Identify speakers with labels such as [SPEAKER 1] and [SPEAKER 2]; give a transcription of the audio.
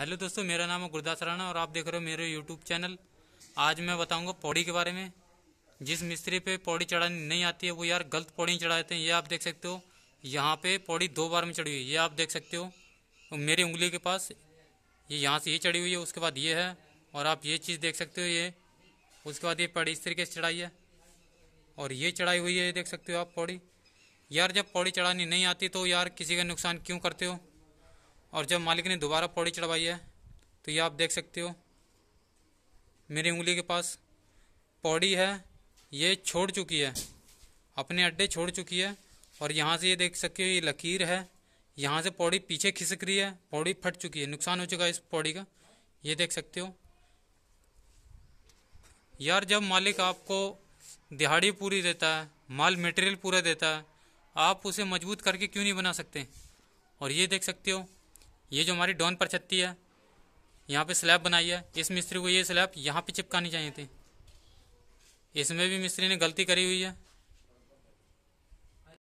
[SPEAKER 1] hello दोस्तों मेरा नाम है गुरदास राणा और आप देख रहे हो मेरे यूट्यूब चैनल आज मैं बताऊंगा पौड़ी के बारे में जिस मिस्त्री पे पौड़ी चढ़ानी नहीं आती है वो यार गलत पौड़ी चढ़ा देते हैं ये आप देख सकते हो यहाँ पे पौड़ी दो बार में चढ़ी हुई है ये आप देख सकते हो मेरी उंगली के पास ये यहाँ से ये चढ़ी हुई है उसके बाद ये है और आप ये चीज़ देख सकते हो ये उसके बाद ये पौड़ी इस तरीके से चढ़ाई है और ये चढ़ाई हुई है ये देख सकते हो आप पौड़ी यार जब पौड़ी चढ़ानी नहीं आती तो यार किसी का नुकसान क्यों करते हो और जब मालिक ने दोबारा पौड़ी चढ़वाई है तो ये आप देख सकते हो मेरी उंगली के पास पौड़ी है ये छोड़ चुकी है अपने अड्डे छोड़ चुकी है और यहाँ से ये देख सकते हो ये लकीर है यहाँ से पौड़ी पीछे खिसक रही है पौड़ी फट चुकी है नुकसान हो चुका है इस पौड़ी का ये देख सकते हो यार जब मालिक आपको दिहाड़ी पूरी देता है माल मटेरियल पूरा देता है आप उसे मजबूत करके क्यों नहीं बना सकते और ये देख सकते हो ये जो हमारी डॉन परछत्ती है यहाँ पे स्लैब बनाई है इस मिस्त्री को ये स्लैब यहाँ पे चिपकानी चाहिए थी इसमें भी मिस्त्री ने गलती करी हुई है